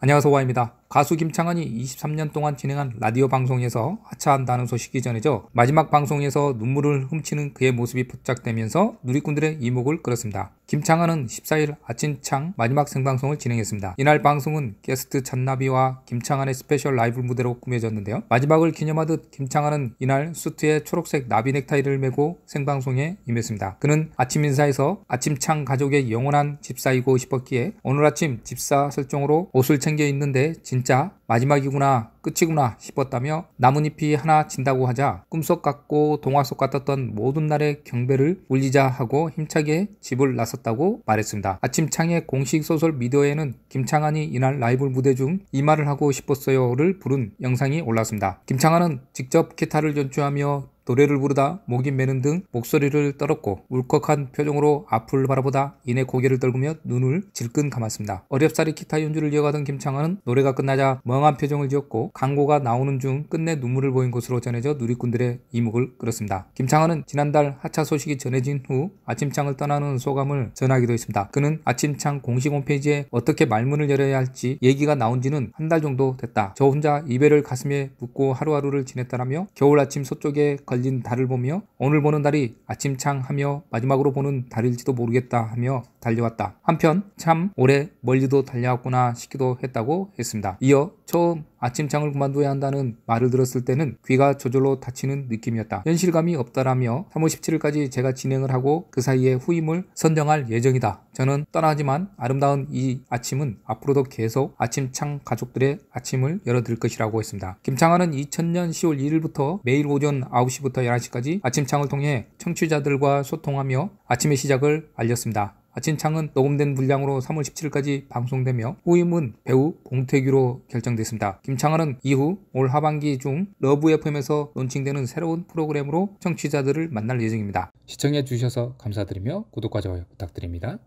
안녕하세요. 와입니다 가수 김창완이 23년 동안 진행한 라디오 방송에서 하차한다는 소식이 전해져 마지막 방송에서 눈물을 훔치는 그의 모습이 포착되면서 누리꾼들의 이목을 끌었습니다. 김창완은 14일 아침창 마지막 생방송을 진행했습니다. 이날 방송은 게스트 잔나비와 김창완의 스페셜 라이브 무대로 꾸며졌는데요. 마지막을 기념하듯 김창완은 이날 수트에 초록색 나비 넥타이를 메고 생방송에 임했습니다. 그는 아침 인사에서 아침창 가족의 영원한 집사이고 싶었기에 오늘 아침 집사 설정으로 옷을 챙겨 입는데 진 진짜 마지막이구나 끝이구나 싶었다며 나뭇잎이 하나 진다고 하자 꿈속 같고 동화 속 같았던 모든 날의 경배를 울리자 하고 힘차게 집을 나섰다고 말했습니다. 아침창의 공식 소설 미디어에는 김창한이 이날 라이벌 무대 중 이 말을 하고 싶었어요를 부른 영상이 올랐습니다. 김창한은 직접 기타를 연주하며 노래를 부르다 목이 메는 등 목소리를 떨었고 울컥한 표정으로 앞을 바라보다 이내 고개를 떨구며 눈을 질끈 감았습니다. 어렵사리 기타 연주를 이어가던 김창환은 노래가 끝나자 멍한 표정을 지었고 광고가 나오는 중 끝내 눈물을 보인 것으로 전해져 누리꾼들의 이목을 끌었습니다. 김창환은 지난달 하차 소식이 전해진 후 아침창을 떠나는 소감을 전하기도 했습니다. 그는 아침창 공식 홈페이지에 어떻게 말문을 열어야 할지 얘기가 나온 지는 한 달 정도 됐다. 저 혼자 이별을 가슴에 묻고 하루하루를 지냈다라며 겨울 아침 서쪽에 걸 달린 달을 보며 오늘 보는 달이 아침창하며 마지막으로 보는 달일지도 모르겠다 하며 달려왔다. 한편 참 오래 멀리도 달려왔구나 싶기도 했다고 했습니다. 이어 처음 아침장을 그만둬야 한다는 말을 들었을 때는 귀가 저절로 다치는 느낌이었다. 현실감이 없다라며 3월 17일까지 제가 진행을 하고 그 사이에 후임을 선정할 예정이다. 저는 떠나지만 아름다운 이 아침은 앞으로도 계속 아침창 가족들의 아침을 열어드릴 것이라고 했습니다. 김창하는 2000년 10월 1일부터 매일 오전 9시부터 11시까지 아침창을 통해 청취자들과 소통하며 아침의 시작을 알렸습니다. 아침창은 녹음된 분량으로 3월 17일까지 방송되며 후임은 배우 봉태규로 결정됐습니다. 김창환은 이후 올 하반기 중 러브 FM에서 론칭되는 새로운 프로그램으로 청취자들을 만날 예정입니다. 시청해 주셔서 감사드리며 구독과 좋아요 부탁드립니다.